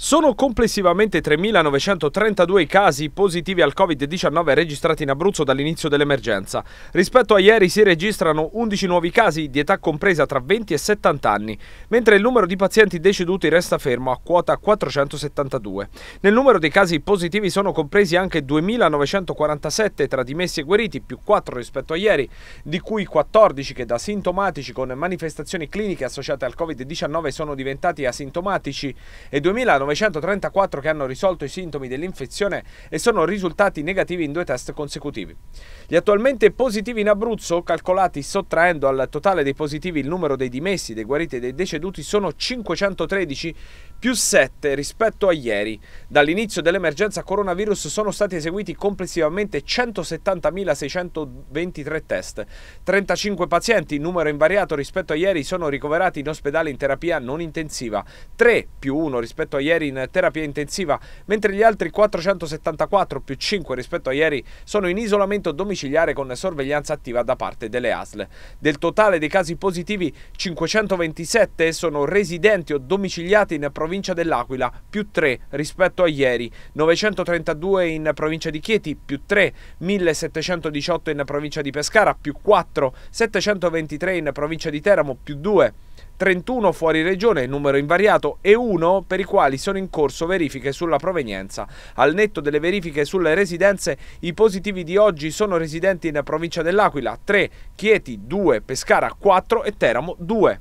Sono complessivamente 3.932 i casi positivi al Covid-19 registrati in Abruzzo dall'inizio dell'emergenza. Rispetto a ieri si registrano 11 nuovi casi di età compresa tra 20 e 70 anni, mentre il numero di pazienti deceduti resta fermo a quota 472. Nel numero dei casi positivi sono compresi anche 2.947 tra dimessi e guariti, più 4 rispetto a ieri, di cui 14 che da sintomatici con manifestazioni cliniche associate al Covid-19 sono diventati asintomatici e 2.947 934 che hanno risolto i sintomi dell'infezione e sono risultati negativi in due test consecutivi. Gli attualmente positivi in Abruzzo, calcolati sottraendo al totale dei positivi il numero dei dimessi, dei guariti e dei deceduti, sono 513 più 7 rispetto a ieri. Dall'inizio dell'emergenza coronavirus sono stati eseguiti complessivamente 170.623 test. 35 pazienti, numero invariato rispetto a ieri, sono ricoverati in ospedale in terapia non intensiva, 3 più 1 rispetto a ieri in terapia intensiva, mentre gli altri 474 più 5 rispetto a ieri sono in isolamento domiciliare con sorveglianza attiva da parte delle ASL. Del totale dei casi positivi, 527 sono residenti o domiciliati in provincia provincia dell'Aquila, più 3 rispetto a ieri, 932 in provincia di Chieti, più 3, 1718 in provincia di Pescara, più 4, 723 in provincia di Teramo, più 2. 31 fuori regione, numero invariato, e 1 per i quali sono in corso verifiche sulla provenienza. Al netto delle verifiche sulle residenze, i positivi di oggi sono residenti in provincia dell'Aquila 3, Chieti 2, Pescara 4 e Teramo 2.